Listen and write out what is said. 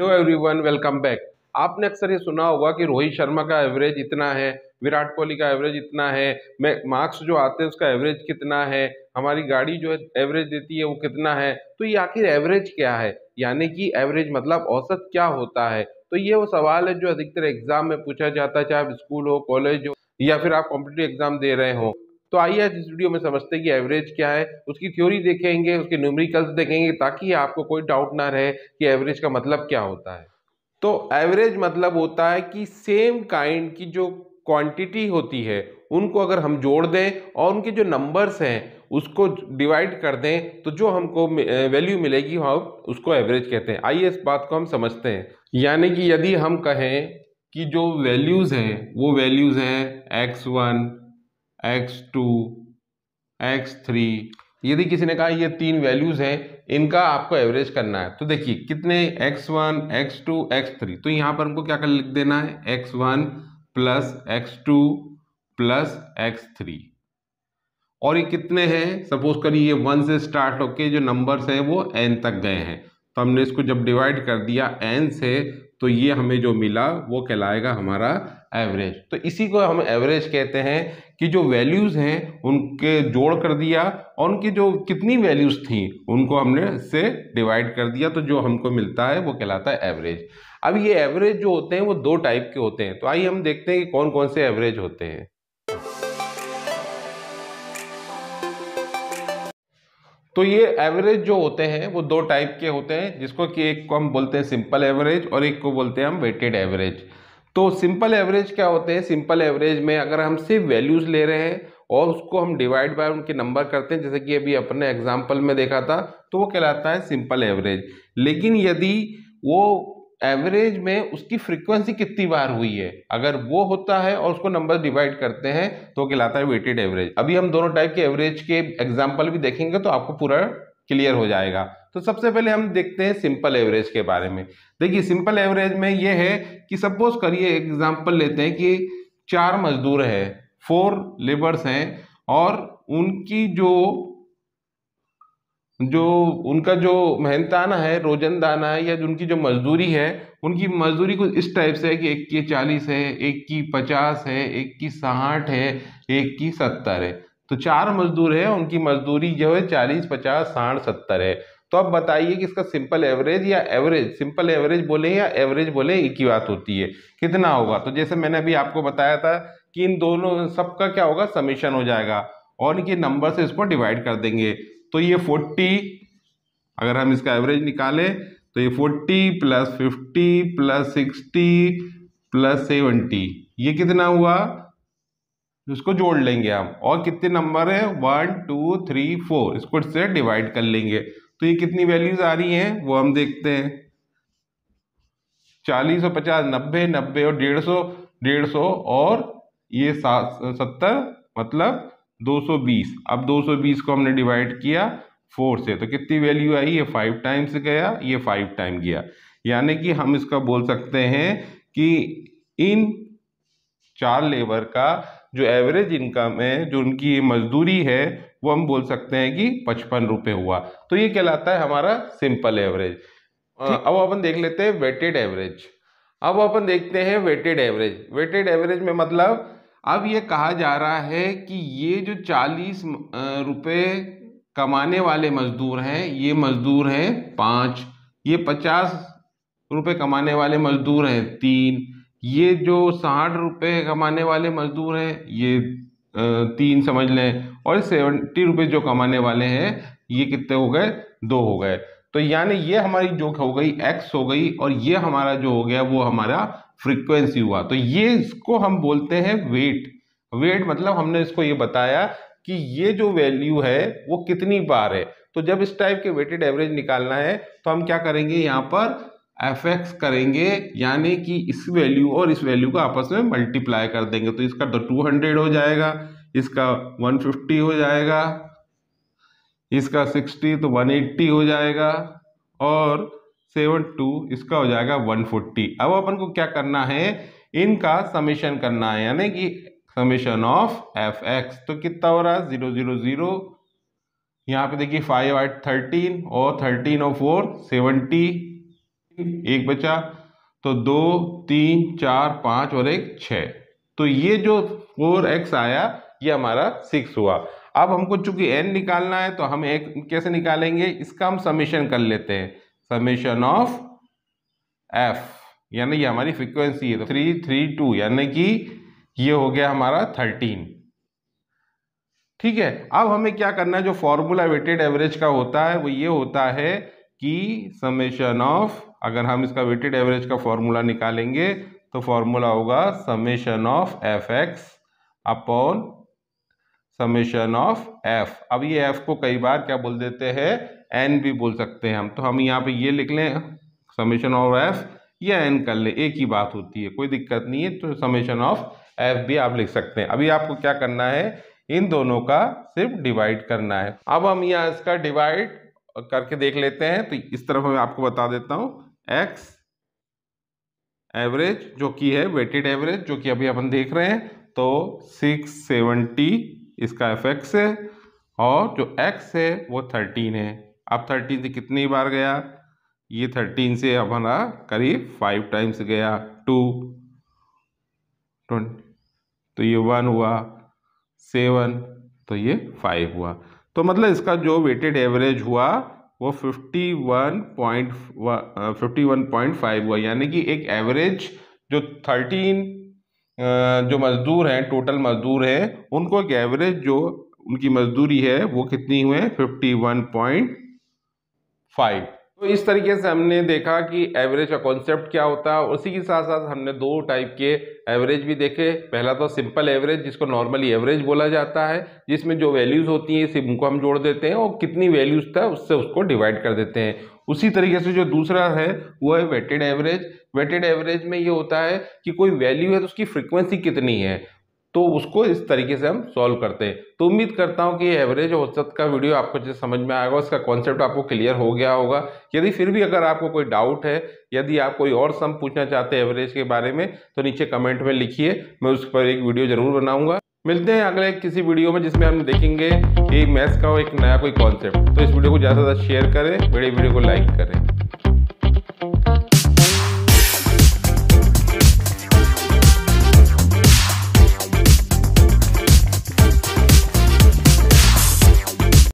hello everyone welcome back आपने अक्सर ये सुना होगा कि रोहित शर्मा का एवरेज इतना है विराट कोहली का एवरेज इतना है मैं मार्क्स जो आते हैं उसका एवरेज कितना है हमारी गाड़ी जो है एवरेज देती है वो कितना है तो ये आखिर एवरेज क्या है यानी कि एवरेज मतलब औसत क्या होता है तो ये वो सवाल है जो अधिकतर एग्जाम में पूछा जाता है चाहे आप स्कूल हो कॉलेज हो या फिर आप कॉम्पिटेटिव एग्जाम दे रहे हो तो आइए इस वीडियो में समझते हैं कि एवरेज क्या है उसकी थ्योरी देखेंगे उसके न्यूमरिकल्स देखेंगे ताकि आपको कोई डाउट ना रहे कि एवरेज का मतलब क्या होता है तो एवरेज मतलब होता है कि सेम काइंड की जो क्वांटिटी होती है उनको अगर हम जोड़ दें और उनके जो नंबर्स हैं उसको डिवाइड कर दें तो जो हमको वैल्यू मिलेगी हम उसको एवरेज कहते हैं आइए इस बात को हम समझते हैं यानी कि यदि हम कहें कि जो वैल्यूज़ हैं वो वैल्यूज़ हैं X one X two X three यदि किसी ने कहा ये तीन वैल्यूज़ हैं इनका आपको एवरेज करना है तो देखिए कितने X one X two X three तो यहाँ पर हमको क्या कर लिख देना है X one plus X two plus X three और ये कितने हैं सपोज करिए ये वन से स्टार्ट होके जो नंबर्स हैं वो एन तक गए हैं तो हमने इसको जब डिवाइड कर दिया एन से तो ये हमें जो मिला वो कहलाएगा हमारा एवरेज तो इसी को हम एवरेज कहते हैं कि जो वैल्यूज़ हैं उनके जोड़ कर दिया और उनकी जो कितनी वैल्यूज़ थी उनको हमने से डिवाइड कर दिया तो जो हमको मिलता है वो कहलाता है एवरेज अब ये एवरेज जो होते हैं वो दो टाइप के होते हैं तो आइए हम देखते हैं कि कौन कौन से एवरेज होते हैं तो ये एवरेज जो होते हैं वो दो टाइप के होते हैं जिसको कि एक को हम बोलते हैं सिंपल एवरेज और एक को बोलते हैं हम वेटेड एवरेज तो सिंपल एवरेज क्या होते हैं सिंपल एवरेज में अगर हम सिर्फ वैल्यूज़ ले रहे हैं और उसको हम डिवाइड बाय उनके नंबर करते हैं जैसे कि अभी अपने एग्जाम्पल में देखा था तो वो कहलाता है सिंपल एवरेज लेकिन यदि वो एवरेज में उसकी फ्रीक्वेंसी कितनी बार हुई है अगर वो होता है और उसको नंबर डिवाइड करते हैं तो कहलाता है वेटेड एवरेज अभी हम दोनों टाइप के एवरेज के एग्जाम्पल भी देखेंगे तो आपको पूरा क्लियर हो जाएगा तो सबसे पहले हम देखते हैं सिंपल एवरेज के बारे में देखिए सिंपल एवरेज में ये है कि सपोज करिए एग्जाम्पल लेते हैं कि चार मजदूर है फोर लेबर्स हैं और उनकी जो जो उनका जो मेहनताना है रोजनदाना है या जो उनकी जो मज़दूरी है उनकी मज़दूरी कुछ इस टाइप से है कि एक की चालीस है एक की पचास है एक की साठ है एक की सत्तर है तो चार मज़दूर है उनकी मज़दूरी जो है चालीस पचास साठ सत्तर है तो अब बताइए कि इसका सिंपल एवरेज या एवरेज सिंपल एवरेज बोले या एवरेज बोले एक ही बात होती है कितना होगा तो जैसे मैंने अभी आपको बताया था कि इन दोनों सबका क्या होगा समीशन हो जाएगा और इनके नंबर से इसको डिवाइड कर देंगे तो ये फोर्टी अगर हम इसका एवरेज निकालें तो ये forty plus fifty plus sixty plus seventy ये कितना हुआ इसको जोड़ लेंगे हम और कितने नंबर है वन टू थ्री फोर इसको से डिवाइड कर लेंगे तो ये कितनी वैल्यूज आ रही हैं वो हम देखते हैं चालीस और पचास नब्बे नब्बे और डेढ़ सौ डेढ़ सौ और ये सात सत्तर मतलब 220 अब 220 को हमने डिवाइड किया फोर से तो कितनी वैल्यू आई ये फाइव टाइम्स गया ये फाइव टाइम गया यानी कि हम इसका बोल सकते हैं कि इन चार लेबर का जो एवरेज इनकम है जो उनकी मजदूरी है वो हम बोल सकते हैं कि पचपन रुपये हुआ तो ये कहलाता है हमारा सिंपल एवरेज अब अपन देख लेते हैं वेटेड एवरेज अब अपन देखते हैं वेटेड एवरेज वेटेड एवरेज में मतलब अब ये कहा जा रहा है कि ये जो चालीस रुपये कमाने वाले मज़दूर हैं ये मज़दूर हैं पाँच ये पचास रुपये कमाने वाले मज़दूर हैं तीन ये जो साठ रुपये कमाने वाले मज़दूर हैं ये तीन समझ लें और सेवेंटी रुपये जो कमाने वाले हैं ये कितने हो गए दो हो गए तो यानी ये हमारी जो हो गई एक्स हो गई और ये हमारा जो हो गया वो हमारा फ्रीक्वेंसी हुआ तो ये इसको हम बोलते हैं वेट वेट मतलब हमने इसको ये बताया कि ये जो वैल्यू है वो कितनी बार है तो जब इस टाइप के वेटेड एवरेज निकालना है तो हम क्या करेंगे यहाँ पर एफ एक्स करेंगे यानी कि इस वैल्यू और इस वैल्यू को आपस में मल्टीप्लाई कर देंगे तो इसका टू तो हंड्रेड हो जाएगा इसका वन फिफ्टी हो जाएगा इसका सिक्सटी तो वन एट्टी हो जाएगा और सेवन टू इसका हो जाएगा वन फोर्टी अब अपन को क्या करना है इनका समीशन करना है यानी कि समीशन ऑफ एफ एक्स तो कितना हो रहा है जीरो जीरो जीरो यहाँ पे देखिए फाइव आठ थर्टीन और थर्टीन और फोर सेवनटी एक बचा तो दो तीन चार पाँच और एक छ तो ये जो फोर एक्स आया ये हमारा सिक्स हुआ अब हमको चूंकि एन निकालना है तो हम एक कैसे निकालेंगे इसका हम समीशन कर लेते हैं समेशन ऑफ एफ यानी ये हमारी फ्रिक्वेंसी है तो थ्री थ्री टू यानी कि ये हो गया हमारा थर्टीन ठीक है अब हमें क्या करना है जो फॉर्मूला वेटेड एवरेज का होता है वो ये होता है कि समेशन ऑफ अगर हम इसका वेटेड एवरेज का फॉर्मूला निकालेंगे तो फॉर्मूला होगा summation of F X upon summation of F अब ये एफ को कई बार क्या बोल देते हैं एन भी बोल सकते हैं हम तो हम यहाँ पे ये लिख लें समेशन ऑफ एफ या एन कर लें एक ही बात होती है कोई दिक्कत नहीं है तो समेशन ऑफ एफ भी आप लिख सकते हैं अभी आपको क्या करना है इन दोनों का सिर्फ डिवाइड करना है अब हम यहाँ इसका डिवाइड करके देख लेते हैं तो इस तरफ मैं आपको बता देता हूँ एक्स एवरेज जो कि है वेटेड एवरेज जो कि अभी अपन देख रहे हैं तो सिक्स सेवेंटी इसका एफ एक्स है और जो एक्स है वो थर्टीन है अब थर्टीन से कितनी बार गया ये थर्टीन से अब हमारा करीब फाइव टाइम्स गया टू ट्वेंटी तो ये वन हुआ सेवन तो ये फाइव हुआ तो मतलब इसका जो वेटेड एवरेज हुआ वो fifty one point fifty one point five हुआ यानी कि एक एवरेज जो थर्टीन जो मज़दूर हैं टोटल मज़दूर हैं उनको एक एवरेज जो उनकी मज़दूरी है वो कितनी हुए फिफ्टी वन पॉइंट फाइव तो इस तरीके से हमने देखा कि एवरेज का कॉन्सेप्ट क्या होता है उसी के साथ साथ हमने दो टाइप के एवरेज भी देखे पहला तो सिंपल एवरेज जिसको नॉर्मली एवरेज बोला जाता है जिसमें जो वैल्यूज़ होती हैं सिम को हम जोड़ देते हैं और कितनी वैल्यूज़ था उससे उसको डिवाइड कर देते हैं उसी तरीके से जो दूसरा है वो है वेटेड एवरेज वेटेड एवरेज में ये होता है कि कोई वैल्यू है तो उसकी फ्रिक्वेंसी कितनी है तो उसको इस तरीके से हम सॉल्व करते हैं तो उम्मीद करता हूँ कि एवरेज औसत का वीडियो आपको जो समझ में आएगा उसका कॉन्सेप्ट आपको क्लियर हो गया होगा यदि फिर भी अगर आपको कोई डाउट है यदि आप कोई और सम पूछना चाहते हैं एवरेज के बारे में तो नीचे कमेंट में लिखिए मैं उस पर एक वीडियो ज़रूर बनाऊँगा मिलते हैं अगले किसी वीडियो में जिसमें हम देखेंगे एक मैथ्स का एक नया कोई कॉन्सेप्ट तो इस वीडियो को ज़्यादा से ज़्यादा शेयर करें बड़े वीडियो को लाइक करें